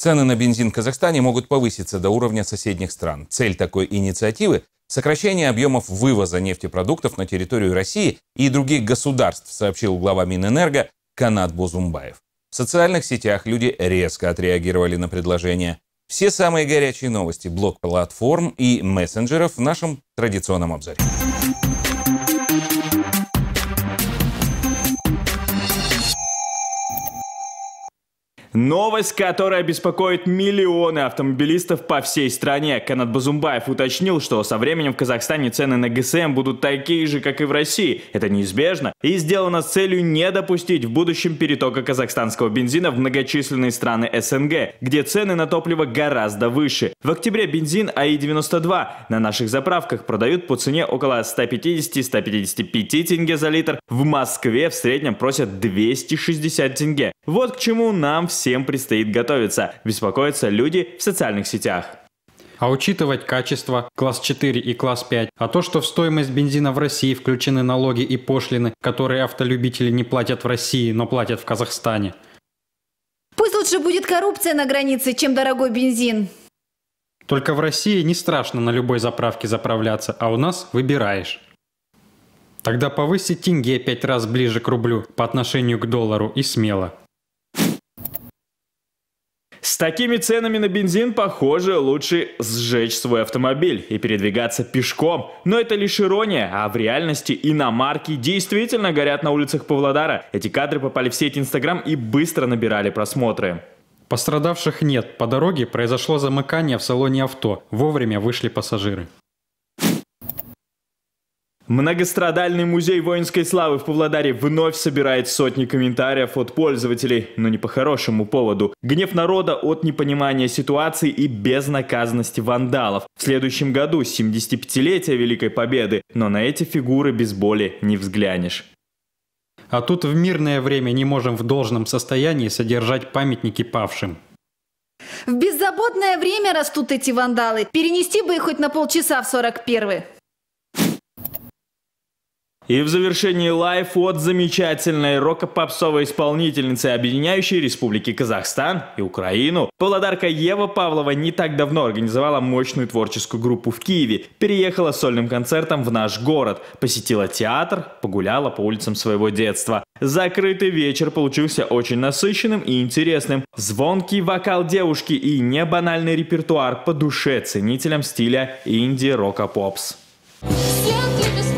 Цены на бензин в Казахстане могут повыситься до уровня соседних стран. Цель такой инициативы – сокращение объемов вывоза нефтепродуктов на территорию России и других государств, сообщил глава Минэнерго Канат Бозумбаев. В социальных сетях люди резко отреагировали на предложение. Все самые горячие новости блок-платформ и мессенджеров в нашем традиционном обзоре. Новость, которая беспокоит миллионы автомобилистов по всей стране. Канат Базумбаев уточнил, что со временем в Казахстане цены на ГСМ будут такие же, как и в России. Это неизбежно и сделано с целью не допустить в будущем перетока казахстанского бензина в многочисленные страны СНГ, где цены на топливо гораздо выше. В октябре бензин АИ-92 на наших заправках продают по цене около 150-155 тенге за литр. В Москве в среднем просят 260 тенге. Вот к чему нам все всем предстоит готовиться, беспокоятся люди в социальных сетях. А учитывать качество класс 4 и класс 5, а то, что в стоимость бензина в России включены налоги и пошлины, которые автолюбители не платят в России, но платят в Казахстане. Пусть лучше будет коррупция на границе, чем дорогой бензин. Только в России не страшно на любой заправке заправляться, а у нас выбираешь. Тогда повысить тенге пять раз ближе к рублю по отношению к доллару и смело такими ценами на бензин, похоже, лучше сжечь свой автомобиль и передвигаться пешком. Но это лишь ирония, а в реальности иномарки действительно горят на улицах Павлодара. Эти кадры попали в сеть Инстаграм и быстро набирали просмотры. Пострадавших нет. По дороге произошло замыкание в салоне авто. Вовремя вышли пассажиры. Многострадальный музей воинской славы в Павлодаре вновь собирает сотни комментариев от пользователей, но не по хорошему поводу. Гнев народа от непонимания ситуации и безнаказанности вандалов. В следующем году 75-летие Великой Победы, но на эти фигуры без боли не взглянешь. А тут в мирное время не можем в должном состоянии содержать памятники павшим. В беззаботное время растут эти вандалы. Перенести бы их хоть на полчаса в 41-й. И в завершении лайф от замечательной рок-попсовой исполнительницы, объединяющей Республики Казахстан и Украину. Павлодарка Ева Павлова не так давно организовала мощную творческую группу в Киеве, переехала сольным концертом в наш город, посетила театр, погуляла по улицам своего детства. Закрытый вечер получился очень насыщенным и интересным. Звонкий вокал девушки и небанальный репертуар по душе ценителям стиля инди-рока-попс. Все